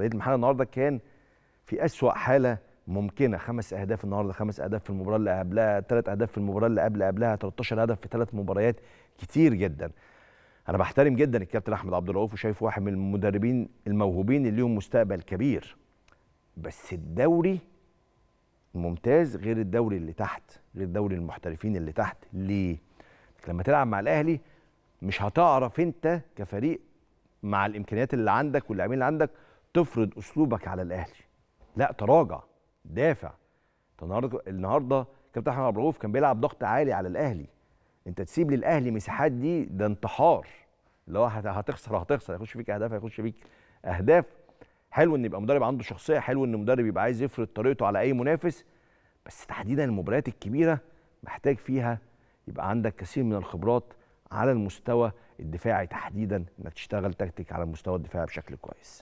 رائد المحله النهارده كان في اسوا حاله ممكنه خمس اهداف النهارده خمس اهداف في المباراه اللي قبلها ثلاث اهداف في المباراه اللي قبل قبلها 13 هدف في ثلاث مباريات كتير جدا انا بحترم جدا الكابتن احمد عبد الرؤوف وشايفه واحد من المدربين الموهوبين اللي لهم مستقبل كبير بس الدوري الممتاز غير الدوري اللي تحت غير دوري المحترفين اللي تحت ليه لما تلعب مع الاهلي مش هتعرف انت كفريق مع الامكانيات اللي عندك واللاعبين اللي عندك تفرض اسلوبك على الاهلي لا تراجع دافع النهارده النهارده كابتن احمد عبد الرؤوف كان بيلعب ضغط عالي على الاهلي انت تسيب للاهلي مساحات دي ده انتحار اللي هو هتخسر هتخسر هيخش فيك اهداف هيخش فيك اهداف حلو ان يبقى مدرب عنده شخصيه حلو ان مدرب يبقى عايز يفرض طريقته على اي منافس بس تحديدا المباريات الكبيره محتاج فيها يبقى عندك كثير من الخبرات على المستوى الدفاعي تحديدا انك تشتغل تكتيك على المستوى الدفاعي بشكل كويس